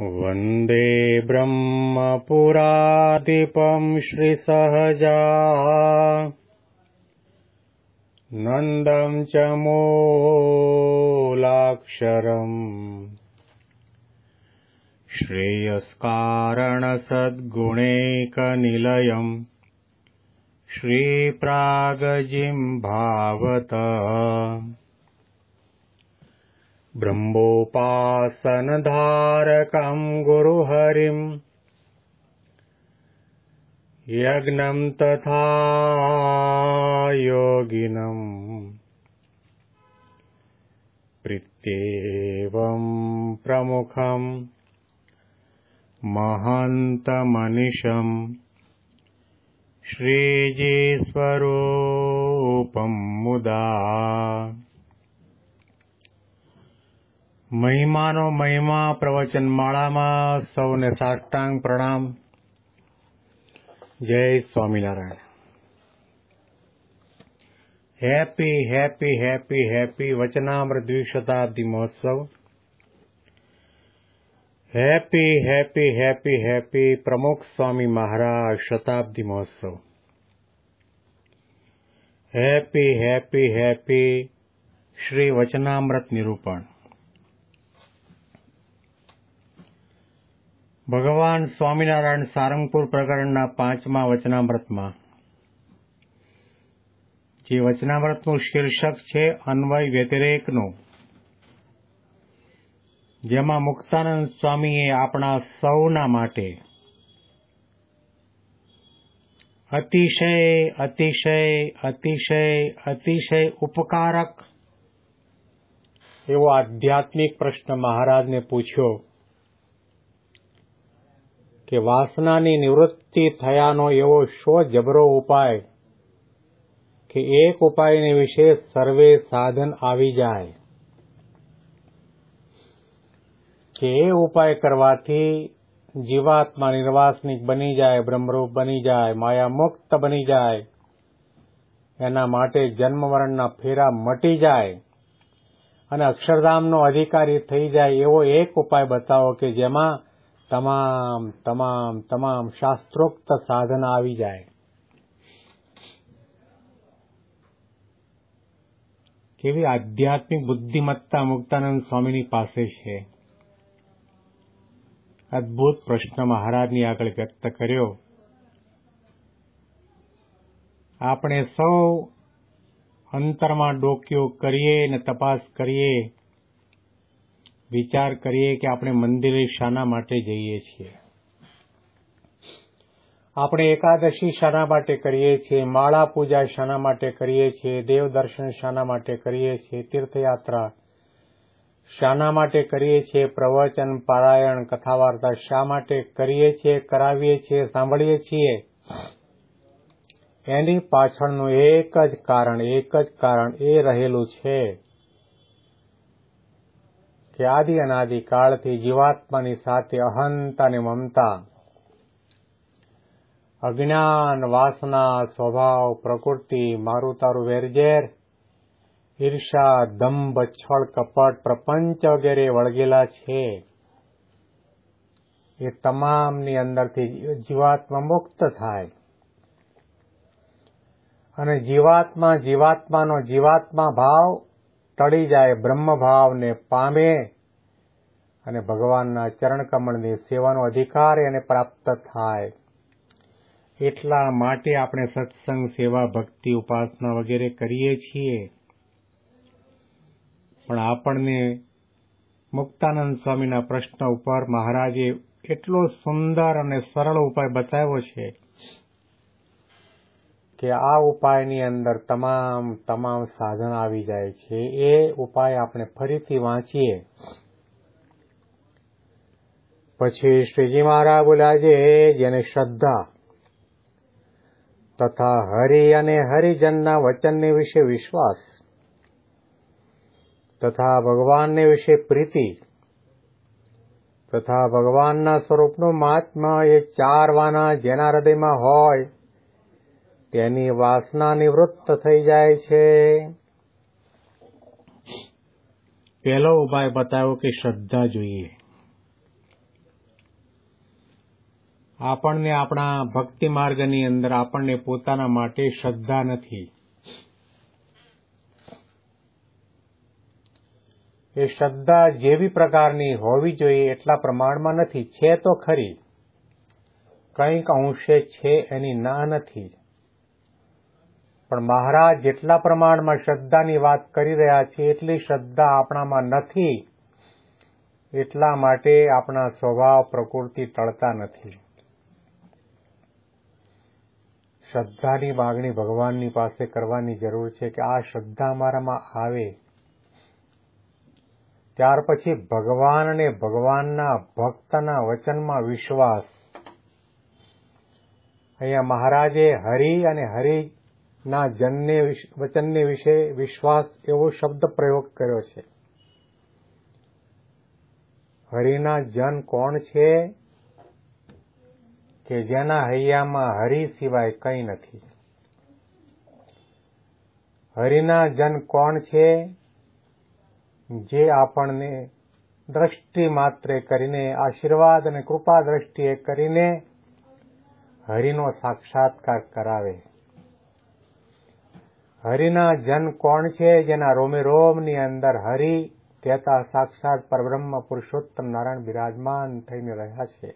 वन्दे ब्रह्मपुरादिपं श्रीसहजा नन्दं च मोलाक्षरम् श्रेयस्कारणसद्गुणेकनिलयम् श्रीप्रागजिम्भावत ब्रह्मोपासनधारकं गुरुहरिम् यज्ञं तथा योगिनम् प्रीत्येवम् प्रमुखम् महान्तमनिषम् श्रीजीस्वरूपं मुदा મહિમાનો મહિમા પ્રવચન માળામાં સૌને સાષ્ટાંગ પ્રણામ જય Swaminarayan happy happy happy happy Vachanamrut શતાબ્દી મહોત્સવ હેપી હેપી હેપી હેપી પ્રમુખ સ્વામી મહારાજ શતાબ્દી મહોત્સવ happy happy happy Shri Vachanamrut નિરૂપણ ભગવાન સ્વામિનારાયણ સારંગપુર પ્રકરણના પાંચમા વચનામૃતમાં જે વચનામૃતનું શીર્ષક છે અન્વય વ્યતિરેકનું જેમાં મુક્તાનંદ સ્વામીએ આપણા સૌના માટે અતિશય અતિશય અતિશય અતિશય ઉપકારક એવો આધ્યાત્મિક પ્રશ્ન મહારાજને પૂછ્યો કે વાસનાની નિવૃત્તિ થયાનો એવો શો જબરો ઉપાય કે એક ઉપાયને વિશે સર્વે સાધન આવી જાય કે એ ઉપાય કરવાથી જીવાત્મા નિર્વાસનિક બની જાય બ્રહ્મરૂપ બની જાય માયા મુક્ત બની જાય એના માટે જન્મવરણના ફેરા મટી જાય અને અક્ષરધામનો અધિકારી થઈ જાય એવો એક ઉપાય બતાવો કે જેમાં તમામ તમામ તમામ શાસ્ત્રોક્ત સાધન આવી જાય કેવી આધ્યાત્મિક બુદ્ધિમત્તા મુક્તાનંદ સ્વામીની પાસે છે અદભુત પ્રશ્ન મહારાજની આગળ વ્યક્ત કર્યો આપણે સૌ અંતરમાં ડોક્યો કરીએ ને તપાસ કરીએ વિચાર કરીએ કે આપણે મંદિરે શાના માટે જઈએ છીએ આપણે એકાદશી શાના માટે કરીએ છીએ માળા પૂજા શાના માટે કરીએ છીએ દેવ દર્શન શાના માટે કરીએ છીએ તીર્થયાત્રા શાના માટે કરીએ છીએ પ્રવચન પારાયણ કથા વાર્તા શા માટે કરીએ છીએ કરાવીએ છીએ સાંભળીએ છીએ એની પાછળનું એક જ કારણ એક જ કારણ એ રહેલું છે કે આદિ અનાદિ કાળથી જીવાત્માની સાથે અહંત અને મમતા અજ્ઞાન વાસના સ્વભાવ પ્રકૃતિ મારું તારું વેરઝેર ઈર્ષા દંભ છળ કપટ પ્રપંચ વગેરે વળગેલા છે એ તમામની અંદરથી જીવાત્મા મુક્ત થાય અને જીવાત્મા જીવાત્માનો જીવાત્મા ભાવ તળી જાય બ્રહ્મભાવને પામે અને ભગવાનના ચરણકમળની સેવાનો અધિકાર એને પ્રાપ્ત થાય એટલા માટે આપણે સત્સંગ સેવા ભક્તિ ઉપાસના વગેરે કરીએ છીએ પણ આપણને મુક્તાનંદ સ્વામીના પ્રશ્ન ઉપર મહારાજે એટલો સુંદર અને સરળ ઉપાય બતાવ્યો છે કે આ ઉપાયની અંદર તમામ તમામ સાધન આવી જાય છે એ ઉપાય આપણે ફરીથી વાંચીએ પછી શ્રીજી મહારાજ બોલ્યા છે જેને શ્રદ્ધા તથા હરિ અને હરિજનના વચનને વિશે વિશ્વાસ તથા ભગવાનને વિશે પ્રીતિ તથા ભગવાનના સ્વરૂપનું મહાત્મા એ ચાર વાના જેના હૃદયમાં હોય તેની વાસના નિવૃત્ત થઈ જાય છે પહેલો ઉપાય બતાવ્યો કે શ્રદ્ધા જોઈએ આપણને આપણા ભક્તિ માર્ગની અંદર આપણને પોતાના માટે શ્રદ્ધા નથી એ શ્રદ્ધા જેવી પ્રકારની હોવી જોઈએ એટલા પ્રમાણમાં નથી છે તો ખરી કંઈક અંશે છે એની ના નથી પણ મહારાજ જેટલા પ્રમાણમાં શ્રદ્ધાની વાત કરી રહ્યા છે એટલી શ્રદ્ધા આપણામાં નથી એટલા માટે આપણા સ્વભાવ પ્રકૃતિ ટળતા નથી શ્રદ્ધાની માગણી ભગવાનની પાસે કરવાની જરૂર છે કે આ શ્રદ્ધા મારામાં આવે ત્યાર પછી ભગવાન અને ભગવાનના ભક્તના વચનમાં વિશ્વાસ અહીંયા મહારાજે હરિ અને હરિ ના વચનને વિશે વિશ્વાસ એવો શબ્દ પ્રયોગ કર્યો છે હરિના જન કોણ છે કે જેના હૈયામાં હરિ સિવાય કંઈ નથી હરિના જન કોણ છે જે આપણને દ્રષ્ટિ માત્રે કરીને આશીર્વાદ અને કૃપા દ્રષ્ટિએ કરીને હરિનો સાક્ષાત્કાર કરાવે છે હરિના જન કોણ છે જેના રોમે રોમની અંદર હરિ કહેતા સાક્ષાત પરબ્રહ્મ પુરુષોત્તમ નારાયણ બિરાજમાન થઈને રહ્યા છે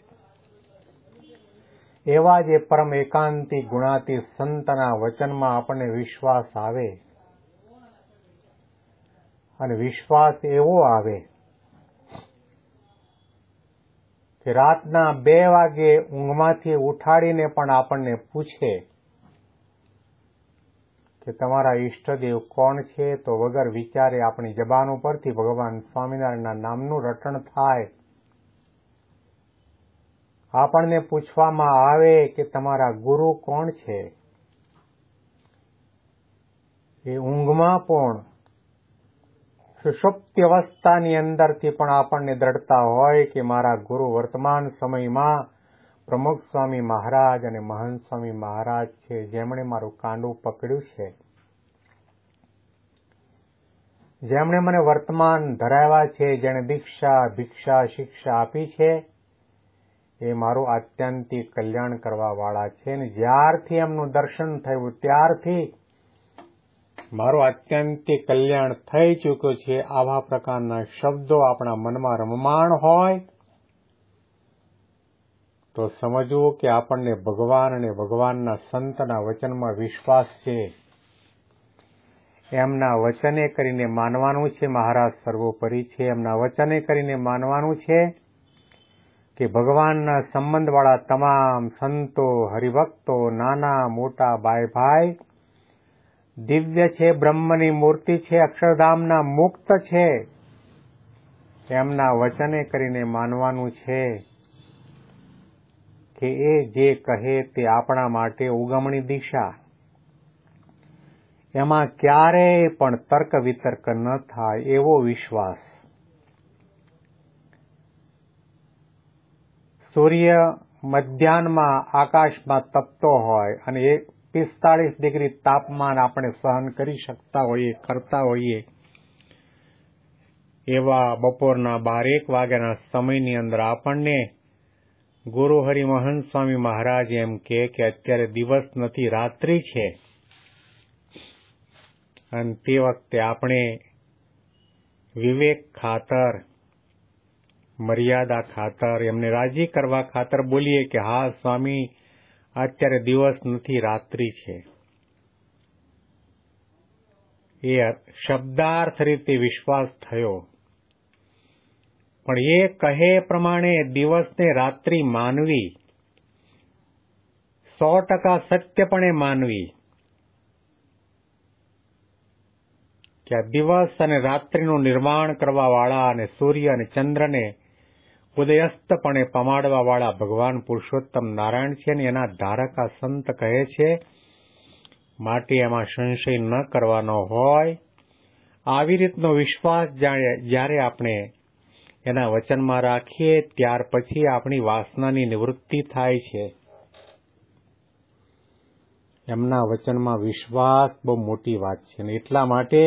એવા જે પરમ એકાંતિ ગુણાતી સંતના વચનમાં આપણને વિશ્વાસ આવે અને વિશ્વાસ એવો આવે કે રાતના બે વાગે ઊંઘમાંથી ઉઠાડીને પણ આપણને પૂછે કે તમારા ઈષ્ટદેવ કોણ છે તો વગર વિચારે આપણી જબાન ઉપરથી ભગવાન સ્વામિનારાયણના નામનું રટણ થાય આપણને પૂછવામાં આવે કે તમારા ગુરુ કોણ છે એ ઊંઘમાં પણ સુષુપ્તિ અવસ્થાની અંદરથી પણ આપણને દ્રઢતા હોય કે મારા ગુરુ વર્તમાન સમયમાં પ્રમુખ સ્વામી મહારાજ અને મહંત સ્વામી મહારાજ છે જેમણે મારું કાંડું પકડ્યું છે જેમણે મને વર્તમાન ધરાવ્યા છે જેણે દીક્ષા ભિક્ષા શિક્ષા આપી છે એ મારું આત્યંતિક કલ્યાણ કરવા વાળા છે અને જ્યારથી એમનું દર્શન થયું ત્યારથી મારું આત્યંતિક કલ્યાણ થઈ ચૂક્યું છે આવા પ્રકારના શબ્દો આપણા મનમાં રમમાણ હોય તો સમજવું કે આપણને ભગવાન અને ભગવાનના સંતના વચનમાં વિશ્વાસ છે એમના વચને કરીને માનવાનું છે મહારાજ સર્વોપરી છે એમના વચને કરીને માનવાનું છે કે ભગવાનના સંબંધવાળા તમામ સંતો હરિભક્તો નાના મોટા ભાઈ ભાઈ દિવ્ય છે બ્રહ્મની મૂર્તિ છે અક્ષરધામના મુક્ત છે એમના વચને કરીને માનવાનું છે કે એ જે કહે તે આપણા માટે ઉગમણી દિશા એમાં ક્યારેય પણ તર્ક વિતર્ક ન થાય એવો વિશ્વાસ સૂર્ય મધ્યાહનમાં આકાશમાં તપતો હોય અને એ પિસ્તાળીસ ડિગ્રી તાપમાન આપણે સહન કરી શકતા હોઈએ કરતા હોઈએ એવા બપોરના બારેક વાગ્યાના સમયની અંદર આપણને ગુરુ હરિમોહન સ્વામી મહારાજ એમ કે અત્યારે દિવસ નથી રાત્રિ છે અને તે વખતે આપણે વિવેક ખાતર મર્યાદા ખાતર એમને રાજી કરવા ખાતર બોલીએ કે હા સ્વામી અત્યારે દિવસ નથી રાત્રિ છે એ શબ્દાર્થ રીતે વિશ્વાસ થયો પણ એ કહે પ્રમાણે દિવસને રાત્રિ માનવી સો ટકા સત્યપણે માનવી કે દિવસ અને રાત્રિનું નિર્માણ કરવાવાળા અને સૂર્ય અને ચંદ્રને ઉદયસ્તપણે પમાડવાવાળા ભગવાન પુરુષોત્તમ નારાયણ છે અને એના ધારકા સંત કહે છે માટે એમાં સંશય ન કરવાનો હોય આવી રીતનો વિશ્વાસ જ્યારે આપણે એના વચનમાં રાખીએ ત્યાર પછી આપણી વાસનાની નિવૃત્તિ થાય છે એમના વચનમાં વિશ્વાસ બહુ મોટી વાત છે અને એટલા માટે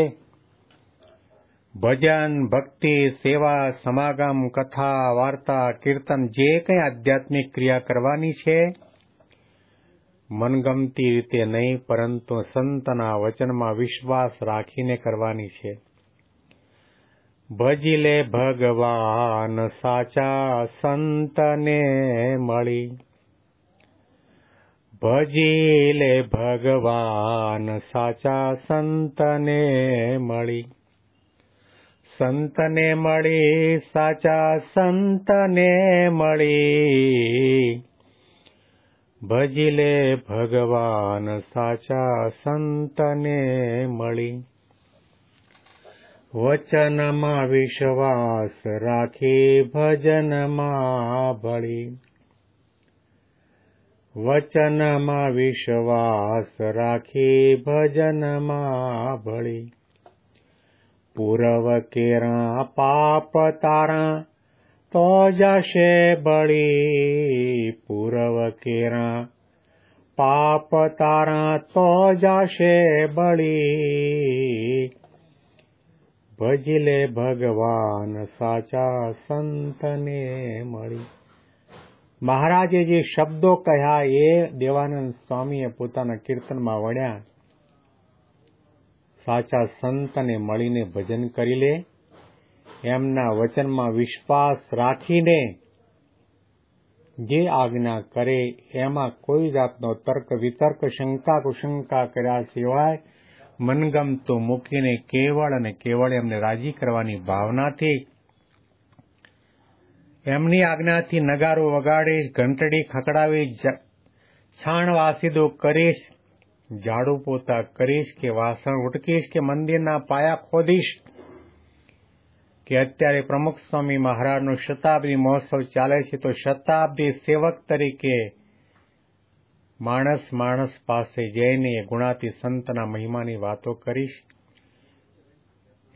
ભજન ભક્તિ સેવા સમાગમ કથા વાર્તા કીર્તન જે કંઈ આધ્યાત્મિક ક્રિયા કરવાની છે મનગમતી રીતે નહીં પરંતુ સંતના વચનમાં વિશ્વાસ રાખીને કરવાની છે ભજિલે ભગવાન સાચા સંતને મળી ભજીલે ભગવાન સાચા સંતને મળી સંતને મળી સાચા સંતને મળી ભજીલે ભગવાન સાચા સંતને મળી वचन मा विश्वास राखी भजन मा भी वचन विश्वास राखी भजन मा पूरव केरा पाप तारा तो जाशे बलि पूरव केरा पाप तारा तो जाशे बलि ભજલે ભગવાન સાચા સંતને મળી મહારાજે જે શબ્દો કહ્યા એ દેવાનંદ સ્વામીએ પોતાના કીર્તનમાં વળ્યા સાચા સંતને મળીને ભજન કરી લે એમના વચનમાં વિશ્વાસ રાખીને જે આજ્ઞા કરે એમાં કોઈ જાતનો તર્ક વિતર્ક શંકા કુશંકા કર્યા સિવાય મનગમતું મૂકીને કેવળ અને કેવળ એમને રાજી કરવાની ભાવનાથી એમની આજ્ઞાથી નગારો વગાડીશ ઘંટડી ખકડાવી છાણ વાસીદો કરીશ ઝાડુ પોતા કરીશ કે વાસણ ઉટકીશ કે મંદિરના પાયા ખોદીશ કે અત્યારે પ્રમુખ સ્વામી મહારાજનો શતાબ્દી મહોત્સવ ચાલે છે તો શતાબ્દી સેવક તરીકે માણસ માણસ પાસે જઈને ગુણાતી સંતના મહિમાની વાતો કરીશ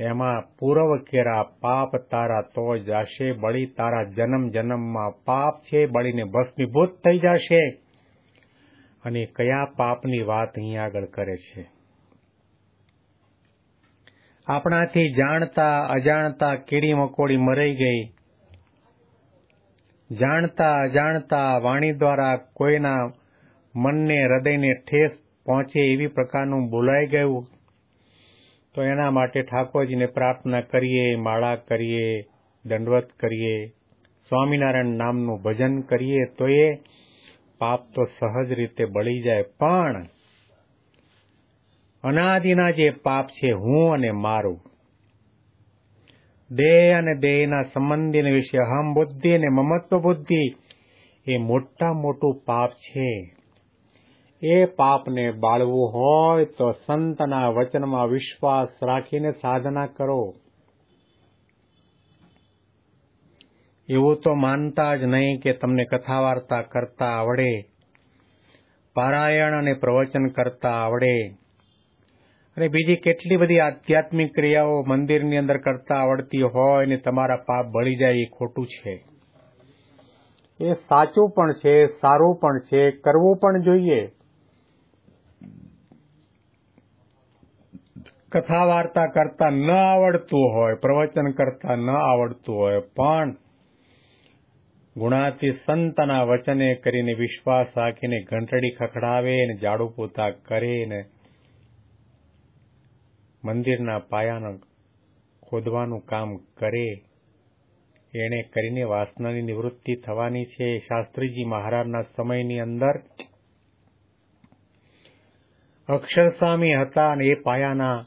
એમાં પૂરવ કેરા પાપ તારા તો જાશે બળી તારા જન્મ જન્મમાં પાપ છે બળીને ભસ્મીભૂત થઈ જશે અને કયા પાપની વાત અહીં આગળ કરે છે આપણાથી જાણતા અજાણતા કીડી મકોડી મરાઈ ગઈ જાણતા અજાણતા વાણી દ્વારા કોઈના મનને હૃદયને ઠેસ પહોંચે એવી પ્રકારનું બોલાઈ ગયું તો એના માટે ઠાકોરજીને પ્રાર્થના કરીએ માળા કરીએ દંડવત કરીએ સ્વામિનારાયણ નામનું ભજન કરીએ તો એ પાપ તો સહજ રીતે બળી જાય પણ અનાદિના જે પાપ છે હું અને મારું દેહ અને દેહના સંબંધીને વિશે હમ બુદ્ધિ અને મમત્વ બુદ્ધિ એ મોટા મોટું પાપ છે એ પાપને બાળવું હોય તો સંતના વચનમાં વિશ્વાસ રાખીને સાધના કરો એવું તો માનતા જ નહીં કે તમને કથા વાર્તા કરતા આવડે પારાયણ અને પ્રવચન કરતા આવડે અને બીજી કેટલી બધી આધ્યાત્મિક ક્રિયાઓ મંદિરની અંદર કરતા આવડતી હોય ને તમારા પાપ બળી જાય એ ખોટું છે એ સાચું પણ છે સારું પણ છે કરવું પણ જોઈએ કથા વાર્તા કરતા ન આવડતું હોય પ્રવચન કરતા ન આવડતું હોય પણ ગુણાતી સંતના વચને કરીને વિશ્વાસ રાખીને ઘંટડી ખખડાવે ને ઝાડુ પોતા કરે ને મંદિરના પાયાનો ખોદવાનું કામ કરે એણે કરીને વાસનાની નિવૃત્તિ થવાની છે શાસ્ત્રીજી મહારાજના સમયની અંદર અક્ષરસ્વામી હતા અને એ પાયાના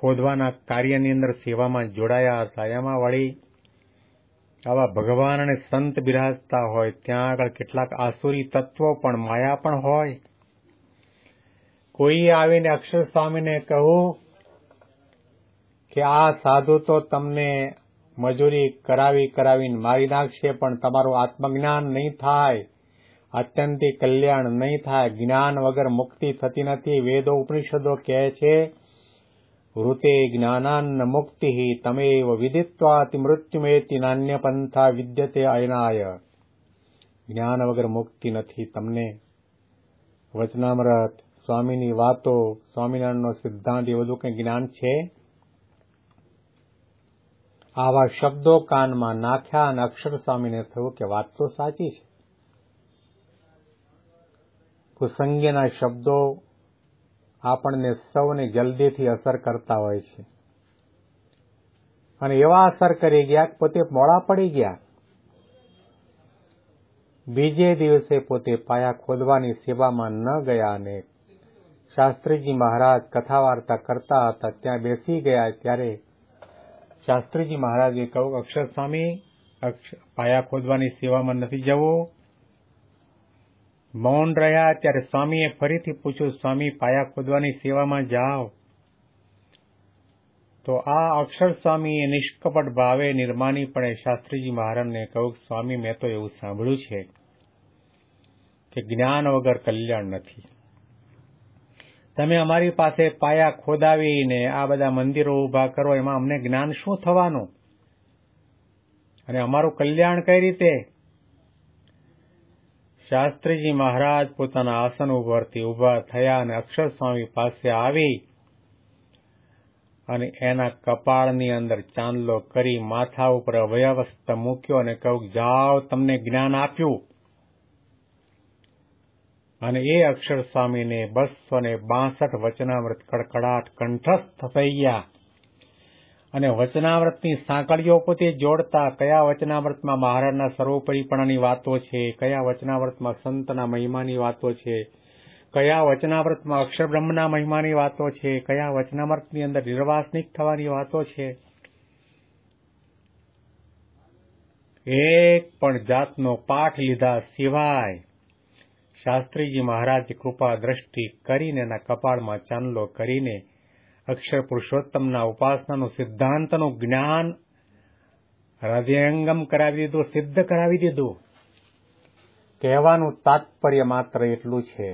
ખોદવાના કાર્યની અંદર સેવામાં જોડાયા હતા એમાં વળી આવા ભગવાન અને સંત બિરાજતા હોય ત્યાં આગળ કેટલાક આસુરી તત્વો પણ માયા પણ હોય કોઈ આવીને અક્ષર સ્વામીને કહું કે આ સાધુ તો તમને મજૂરી કરાવી કરાવીને મારી નાખશે પણ તમારું આત્મજ્ઞાન નહીં થાય અત્યંતી કલ્યાણ નહીં થાય જ્ઞાન વગર મુક્તિ થતી નથી વેદો ઉપનિષદો કહે છે જ્ઞાનાન્ન મુક્તિ मुक्तिः तमेव विदित्वातिमृत्युमेति નાન્ય પંથા વિદ્યતે અયનાય જ્ઞાન વગર મુક્તિ નથી તમને વચનામૃત સ્વામીની વાતો સ્વામિનારાયણનો સિદ્ધાંત એ બધું કંઈ જ્ઞાન છે આવા શબ્દો કાનમાં નાખ્યા અને અક્ષર સ્વામીને થયું કે વાત તો સાચી છે કુસંગીના શબ્દો આપણને સૌને જલ્દીથી અસર કરતા હોય છે અને એવા અસર કરી ગયા પોતે મોડા પડી ગયા બીજે દિવસે પોતે પાયા ખોદવાની સેવામાં ન ગયા અને શાસ્ત્રીજી મહારાજ કથા વાર્તા કરતા હતા ત્યાં બેસી ગયા ત્યારે શાસ્ત્રીજી મહારાજે કહ્યું અક્ષર સ્વામી પાયા ખોદવાની સેવામાં નથી જવું મૌન રહ્યા ત્યારે સ્વામીએ ફરીથી પૂછ્યું સ્વામી પાયા ખોદવાની સેવામાં જાઓ તો આ અક્ષર સ્વામીએ નિષ્કપટ ભાવે નિર્માનીપણે શાસ્ત્રીજી મહારાજને કહ્યું સ્વામી મેં તો એવું સાંભળ્યું છે કે જ્ઞાન વગર કલ્યાણ નથી તમે અમારી પાસે પાયા ખોદાવીને આ બધા મંદિરો ઊભા કરો એમાં અમને જ્ઞાન શું થવાનું અને અમારું કલ્યાણ કઈ રીતે શાસ્ત્રીજી મહારાજ પોતાના આસન ઉપરથી ઉભા થયા અને અક્ષર સ્વામી પાસે આવી અને એના કપાળની અંદર ચાંદલો કરી માથા ઉપર અભયવસ્થ મૂક્યો અને કહું જાઓ તમને જ્ઞાન આપ્યું અને એ અક્ષર સ્વામીને બસો ને બાસઠ વચનામૃત કડકડાટ કંઠસ્થ થઈ ગયા અને વચનાવ્રતની સાંકળીઓ પોતે જોડતા કયા વચનાવ્રતમાં મહારાજના સર્વોપરીપણાની વાતો છે કયા વચનાવ્રતમાં સંતના મહિમાની વાતો છે કયા વચનાવ્રતમાં અક્ષરબ્રહ્મના મહિમાની વાતો છે કયા વચનાવ્રતની અંદર નિર્વાસનિક થવાની વાતો છે એક પણ જાતનો પાઠ લીધા સિવાય શાસ્ત્રીજી મહારાજ કૃપા દ્રષ્ટિ કરીને એના કપાળમાં ચાંદલો કરીને અક્ષર પુરુષોત્તમના ઉપાસનાનું સિદ્ધાંતનું જ્ઞાન હૃદયંગમ કરાવી દીધું સિદ્ધ કરાવી દીધું કહેવાનું તાત્પર્ય માત્ર એટલું છે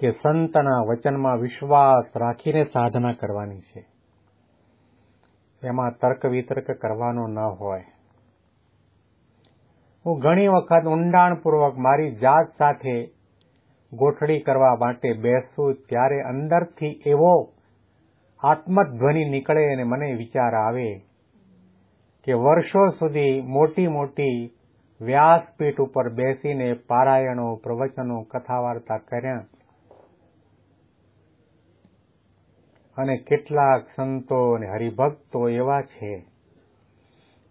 કે સંતના વચનમાં વિશ્વાસ રાખીને સાધના કરવાની છે એમાં તર્ક વિતર્ક કરવાનો ન હોય હું ઘણી વખત ઊંડાણપૂર્વક મારી જાત સાથે ગોઠડી કરવા માટે બેસું ત્યારે અંદરથી એવો આત્મધ્વનિ નીકળે અને મને વિચાર આવે કે વર્ષો સુધી મોટી મોટી વ્યાસપીઠ ઉપર બેસીને પારાયણો પ્રવચનો કથા વાર્તા કર્યા અને કેટલાક સંતો અને હરિભક્તો એવા છે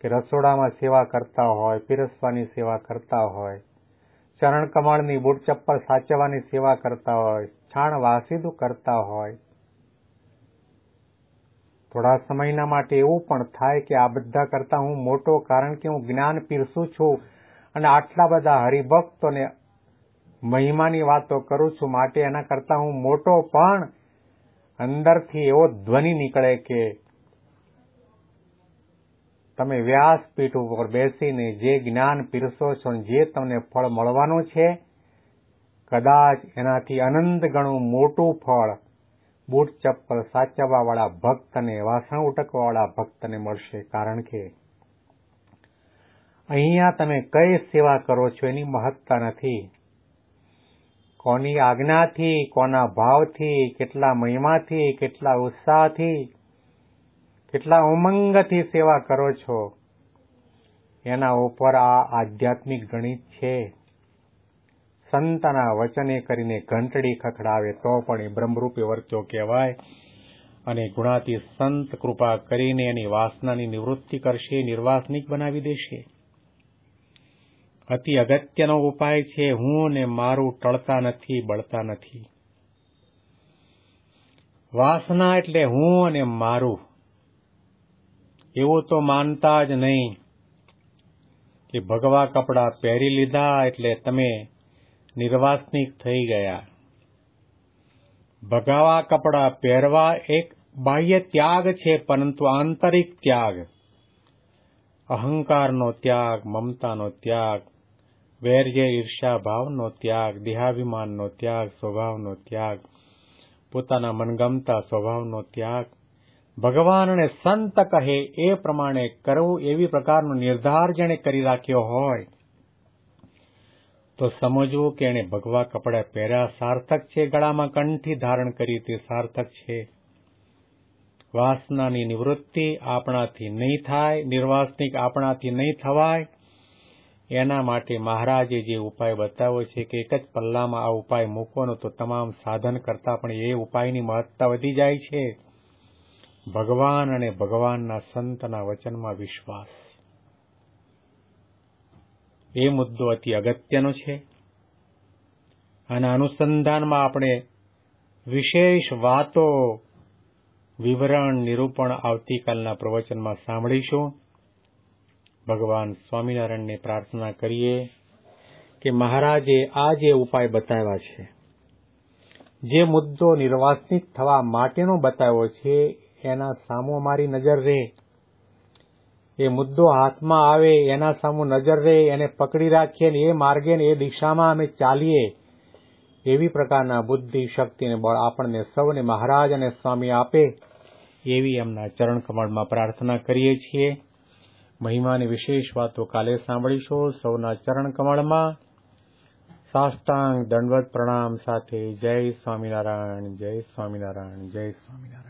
કે રસોડામાં સેવા કરતા હોય પીરસવાની સેવા કરતા હોય ચરણકમળની બૂટ ચપ્પલ સાચવવાની સેવા કરતા હોય છાણ વાસીદું કરતા હોય થોડા સમયના માટે એવું પણ થાય કે આ બધા કરતા હું મોટો કારણ કે હું જ્ઞાન પીરસું છું અને આટલા બધા હરિભક્તોને મહિમાની વાતો કરું છું માટે એના કરતા હું મોટો પણ અંદરથી એવો ધ્વનિ નીકળે કે તમે વ્યાસપીઠ ઉપર બેસીને જે જ્ઞાન પીરસો છો જે તમને ફળ મળવાનું છે કદાચ એનાથી અનંત ગણું મોટું ફળ બૂટ ચપ્પલ સાચવવાવાળા ભક્તને વાસણ ઉટકવાવાળા ભક્તને મળશે કારણ કે અહીંયા તમે કઈ સેવા કરો છો એની મહત્તા નથી કોની આજ્ઞાથી કોના ભાવથી કેટલા મહિમાથી કેટલા ઉત્સાહથી કેટલા ઉમંગથી સેવા કરો છો એના ઉપર આ આધ્યાત્મિક ગણિત છે સંતના વચને કરીને ઘંટડી ખખડાવે તો પણ એ બ્રહ્મરૂપે વર્ત્યો કહેવાય અને ગુણાતી સંત કૃપા કરીને એની વાસનાની નિવૃત્તિ કરશે નિર્વાસનિક બનાવી દેશે અતિ અગત્યનો ઉપાય છે હું ને મારું ટળતા નથી બળતા નથી વાસના એટલે હું અને મારું એવું તો માનતા જ નહીં કે ભગવા કપડાં પહેરી લીધા એટલે તમે નિર્વાસનિક થઈ ગયા ભગાવા કપડાં પહેરવા એક બાહ્ય ત્યાગ છે પરંતુ આંતરિક ત્યાગ અહંકારનો ત્યાગ મમતાનો ત્યાગ વૈર્ય ઈર્ષ્યા ભાવનો ત્યાગ દેહાભિમાનનો ત્યાગ સ્વભાવનો ત્યાગ પોતાના મનગમતા સ્વભાવનો ત્યાગ ભગવાનને સંત કહે એ પ્રમાણે કરવું એવી પ્રકારનો નિર્ધાર જેણે કરી રાખ્યો હોય તો સમજવું કે એણે ભગવા કપડાં પહેર્યા સાર્થક છે ગળામાં કંઠી ધારણ કરી તે સાર્થક છે વાસનાની નિવૃત્તિ આપણાથી નહીં થાય નિર્વાસનિક આપણાથી નહીં થવાય એના માટે મહારાજે જે ઉપાય બતાવ્યો છે કે એક જ પલ્લામાં આ ઉપાય મૂકવાનો તો તમામ સાધન કરતા પણ એ ઉપાયની મહત્તા વધી જાય છે ભગવાન અને ભગવાનના સંતના વચનમાં વિશ્વાસ એ મુદ્દો અતિ અગત્યનો છે આના અનુસંધાનમાં આપણે વિશેષ વાતો વિવરણ નિરૂપણ આવતીકાલના પ્રવચનમાં સાંભળીશું ભગવાન સ્વામિનારાયણને પ્રાર્થના કરીએ કે મહારાજે આ જે ઉપાય બતાવ્યા છે જે મુદ્દો નિર્વાસનિક થવા માટેનો બતાવ્યો છે એના સામો મારી નજર રહે એ મુદ્દો હાથમાં આવે એના સામું નજર રહે એને પકડી રાખીએ ને એ માર્ગે ને એ દિશામાં અમે ચાલીએ એવી પ્રકારના બુદ્ધિ શક્તિ ને બળ આપણને સૌને મહારાજ અને સ્વામી આપે એવી એમના ચરણ કમળમાં પ્રાર્થના કરીએ છીએ મહિમાની વિશેષ વાતો કાલે સાંભળીશો સૌના ચરણ કમળમાં સાષ્ટાંગ દંડવત પ્રણામ સાથે જય સ્વામિનારાયણ જય સ્વામિનારાયણ જય સ્વામિનારાયણ